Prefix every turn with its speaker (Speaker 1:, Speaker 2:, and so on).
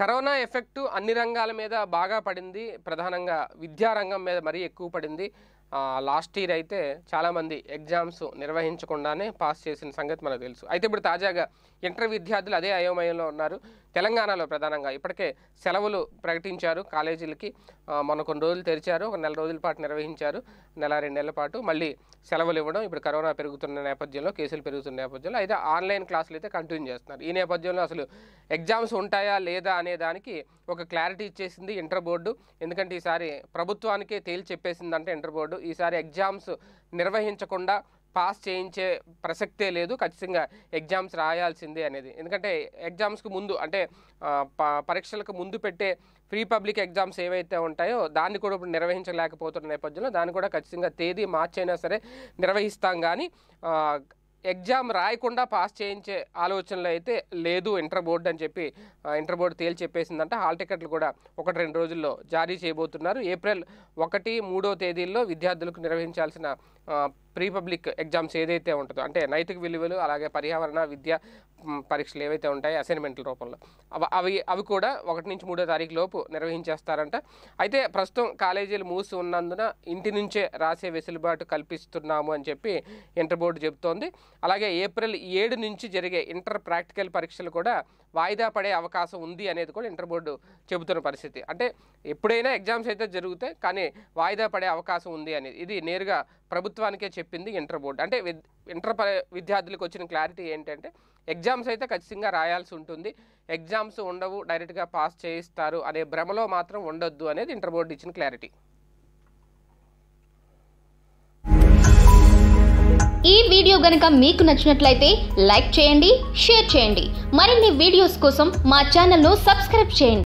Speaker 1: corona effect అన్ని రంగాల మీద బాగా పడింది ప్రధానంగా విద్యారంగం మీద మరీ ఎక్కువ పడింది లాస్ట్ ఇయర్ అయితే చాలామంది ఎగ్జామ్స్ నిర్వహించకుండానే పాస్ చేసిన సంగతి మనకు తెలుసు అయితే ఇప్పుడు తాజాగా ఇంటర్ విద్యార్థులు అదే అయోమయంలో ఉన్నారు తెలంగాణలో ప్రధానంగా ఇప్పటికే సెలవులు ప్రకటించారు కాలేజీలకి మొన్న కొన్ని రోజులు తెరిచారు ఒక నెల రోజుల పాటు నిర్వహించారు నెల రెండు నెలల పాటు మళ్ళీ సెలవులు ఇవ్వడం ఇప్పుడు కరోనా పెరుగుతున్న నేపథ్యంలో కేసులు పెరుగుతున్న నేపథ్యంలో అయితే ఆన్లైన్ క్లాసులు అయితే కంటిన్యూ చేస్తున్నారు ఈ నేపథ్యంలో అసలు ఎగ్జామ్స్ ఉంటాయా లేదా అనే దానికి ఒక క్లారిటీ ఇచ్చేసింది ఇంటర్ బోర్డు ఎందుకంటే ఈసారి ప్రభుత్వానికే తేల్చి అంటే ఇంటర్ బోర్డు ఈసారి ఎగ్జామ్స్ నిర్వహించకుండా పాస్ చేయించే ప్రసక్తే లేదు ఖచ్చితంగా ఎగ్జామ్స్ రాయాల్సిందే అనేది ఎందుకంటే ఎగ్జామ్స్కి ముందు అంటే పరీక్షలకు ముందు పెట్టే ప్రీ పబ్లిక్ ఎగ్జామ్స్ ఏవైతే ఉంటాయో దాన్ని కూడా ఇప్పుడు నిర్వహించలేకపోతున్న నేపథ్యంలో దాన్ని కూడా ఖచ్చితంగా తేదీ మార్చైనా సరే నిర్వహిస్తాం కానీ ఎగ్జామ్ రాయకుండా పాస్ చేయించే ఆలోచనలు అయితే లేదు ఇంటర్ బోర్డు అని చెప్పి ఇంటర్ బోర్డు తేల్చి చెప్పేసిందంటే హాల్ టికెట్లు కూడా ఒకటి రెండు రోజుల్లో జారీ చేయబోతున్నారు ఏప్రిల్ ఒకటి మూడో తేదీల్లో విద్యార్థులకు నిర్వహించాల్సిన ప్రీ పబ్లిక్ ఎగ్జామ్స్ ఏదైతే ఉంటుందో అంటే నైతిక విలువలు అలాగే పర్యావరణ విద్య పరీక్షలు ఏవైతే ఉంటాయో అసైన్మెంట్ల రూపంలో అవి అవి కూడా ఒకటి నుంచి మూడో తారీఖు లోపు నిర్వహించేస్తారంట అయితే ప్రస్తుతం కాలేజీలు మూసి ఉన్నందున ఇంటి నుంచే రాసే వెసులుబాటు కల్పిస్తున్నాము అని చెప్పి ఇంటర్ బోర్డు చెబుతోంది అలాగే ఏప్రిల్ ఏడు నుంచి జరిగే ఇంటర్ ప్రాక్టికల్ పరీక్షలు కూడా వాయిదా పడే అవకాశం ఉంది అనేది కూడా ఇంటర్ బోర్డు చెబుతున్న పరిస్థితి అంటే ఎప్పుడైనా ఎగ్జామ్స్ అయితే జరుగుతాయి కానీ వాయిదా పడే అవకాశం ఉంది అనేది ఇది నేరుగా ప్రభుత్వానికే చెప్పింది ఇంటర్ బోర్డు అంటే ఇంటర్ విద్యార్థులకు వచ్చిన క్లారిటీ ఏంటంటే ఎగ్జామ్స్ అయితే ఖచ్చితంగా రాయాల్సి ఉంటుంది ఎగ్జామ్స్ ఉండవు డైరెక్ట్గా పాస్ చేయిస్తారు అనే భ్రమలో మాత్రం ఉండొద్దు అనేది ఇంటర్ బోర్డు ఇచ్చిన క్లారిటీ ఈ వీడియో గనక మీకు నచ్చినట్లయితే లైక్ చేయండి షేర్ చేయండి మరిన్ని వీడియోస్ కోసం మా ఛానల్ను సబ్స్క్రైబ్ చేయండి